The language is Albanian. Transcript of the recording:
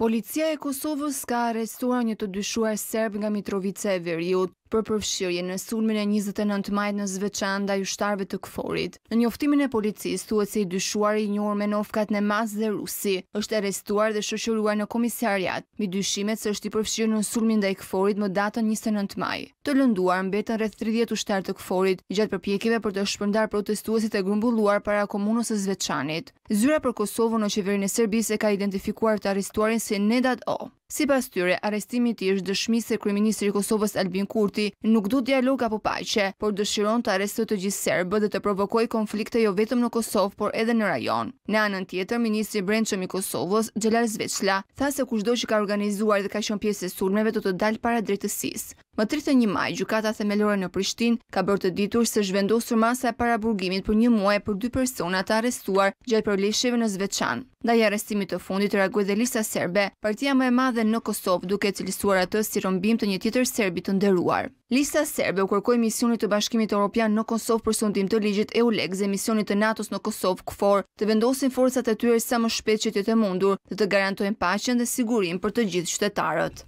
Policia e Kosovës ka arrestuar një të dyshuar serb nga Mitrovica e Veriut për përfshirje në sulmin e 29 majt në zveçan dhe ajushtarve të këforit. Në njoftimin e policis, thuët se i dyshuar i njërë me nofkat në mas dhe rusi, është arestuar dhe shëshuruar në komisariat, mi dyshimet së është i përfshirje në sulmin dhe i këforit më datën 29 majt. Të lënduar mbetën rreth 30 ushtar të këforit, gjatë për pjekive për të shpëndar protestuasit e grumbulluar para komunës e zveçanit. Zyra për Kosovë në qeverin e Serbis e ka identifikuar të arestuarin si nedat o. Si pas tyre, arestimi ti është dëshmi se Kriministri Kosovës Albin Kurti nuk du dialog apo pajqe, por dëshiron të arestu të gjithë serbë dhe të provokoj konflikte jo vetëm në Kosovë, por edhe në rajon. Në anën tjetër, Ministri Brençëm i Kosovës, Gjelar Zveçla, tha se kushdo që ka organizuar dhe ka shumë pjesë e surmeve të të dalë para drejtësis. Më 31 maj, gjukata themelore në Prishtin ka bërë të ditur se zhvendosur masa e para burgimit për një muaj për dy personat të arestuar gjatë për lesheve në Zveçan. Da i arestimit të fundit reagoj dhe lisa serbe, partia më e madhe në Kosovë duke cilisuar atë si rëmbim të një tjetër serbi të nderuar. Lisa Serbe u kërkoj misionit të bashkimit Europian në Kosovë për sundim të ligjit e u zë misionit të NATO-s në Kosovë këfor të vendosin forësat e tyre sa më shpet që të të mundur dhe të garantojnë pachen dhe sigurim për të gjithë qytetarët.